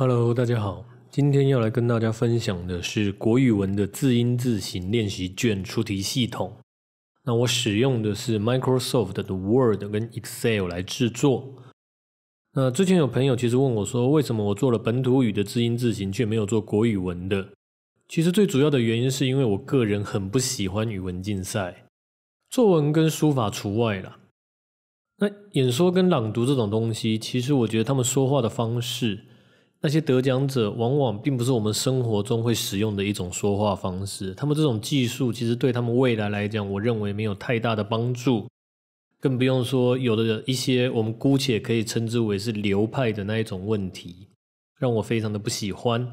Hello，大家好，今天要来跟大家分享的是国语文的字音字形练习卷出题系统。那我使用的是 Microsoft 的 Word 跟 Excel 来制作。那之前有朋友其实问我说，为什么我做了本土语的字音字形，却没有做国语文的？其实最主要的原因是因为我个人很不喜欢语文竞赛，作文跟书法除外了。那演说跟朗读这种东西，其实我觉得他们说话的方式。那些得奖者往往并不是我们生活中会使用的一种说话方式，他们这种技术其实对他们未来来讲，我认为没有太大的帮助，更不用说有的一些我们姑且可以称之为是流派的那一种问题，让我非常的不喜欢。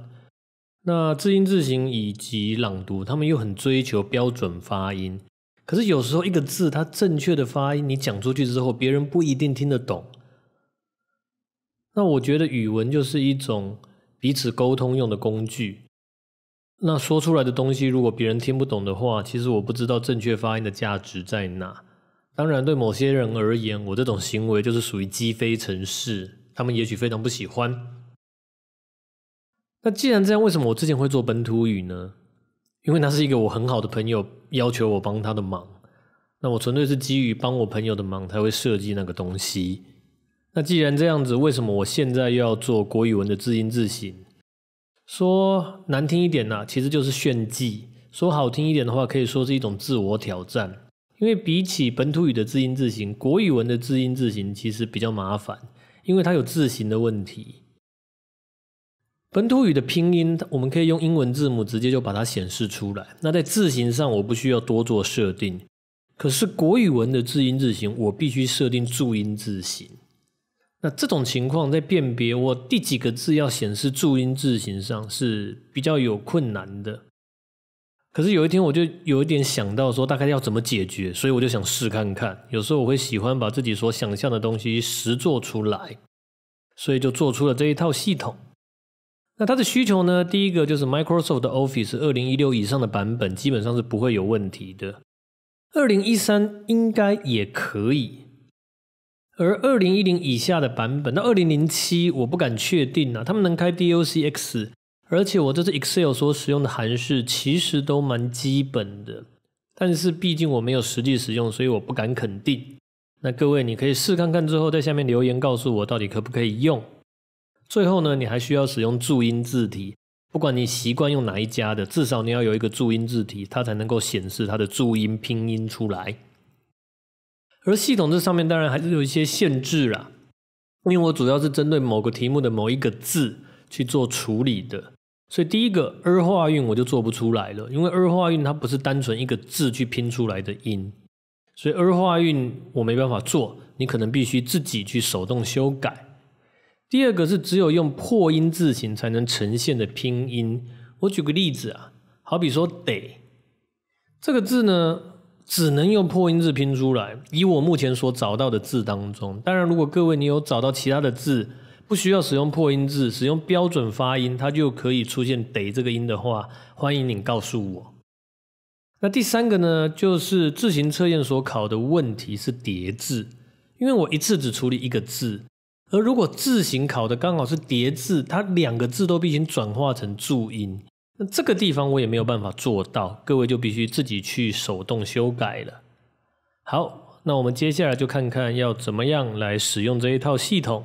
那字音字形以及朗读，他们又很追求标准发音，可是有时候一个字它正确的发音，你讲出去之后，别人不一定听得懂。那我觉得语文就是一种彼此沟通用的工具。那说出来的东西，如果别人听不懂的话，其实我不知道正确发音的价值在哪。当然，对某些人而言，我这种行为就是属于激飞城市，他们也许非常不喜欢。那既然这样，为什么我之前会做本土语呢？因为那是一个我很好的朋友要求我帮他的忙。那我纯粹是基于帮我朋友的忙才会设计那个东西。那既然这样子，为什么我现在又要做国语文的字音字形？说难听一点呢，其实就是炫技；说好听一点的话，可以说是一种自我挑战。因为比起本土语的字音字形，国语文的字音字形其实比较麻烦，因为它有字形的问题。本土语的拼音，我们可以用英文字母直接就把它显示出来。那在字形上，我不需要多做设定。可是国语文的字音字形，我必须设定注音字形。那这种情况在辨别我第几个字要显示注音字形上是比较有困难的。可是有一天我就有一点想到说，大概要怎么解决，所以我就想试看看。有时候我会喜欢把自己所想象的东西实做出来，所以就做出了这一套系统。那它的需求呢？第一个就是 Microsoft 的 Office 二零一六以上的版本基本上是不会有问题的，二零一三应该也可以。而二零一零以下的版本，那二零零七，我不敢确定啊。他们能开 DOCX，而且我这次 Excel 所使用的函数其实都蛮基本的，但是毕竟我没有实际使用，所以我不敢肯定。那各位你可以试看看之后在下面留言告诉我到底可不可以用。最后呢，你还需要使用注音字体，不管你习惯用哪一家的，至少你要有一个注音字体，它才能够显示它的注音拼音出来。而系统这上面当然还是有一些限制啦，因为我主要是针对某个题目的某一个字去做处理的，所以第一个二化韵我就做不出来了，因为二化韵它不是单纯一个字去拼出来的音，所以二化韵我没办法做，你可能必须自己去手动修改。第二个是只有用破音字形才能呈现的拼音，我举个例子啊，好比说得这个字呢。只能用破音字拼出来。以我目前所找到的字当中，当然，如果各位你有找到其他的字，不需要使用破音字，使用标准发音，它就可以出现“得”这个音的话，欢迎你告诉我。那第三个呢，就是字形测验所考的问题是叠字，因为我一次只处理一个字，而如果字形考的刚好是叠字，它两个字都必须转化成注音。那这个地方我也没有办法做到，各位就必须自己去手动修改了。好，那我们接下来就看看要怎么样来使用这一套系统。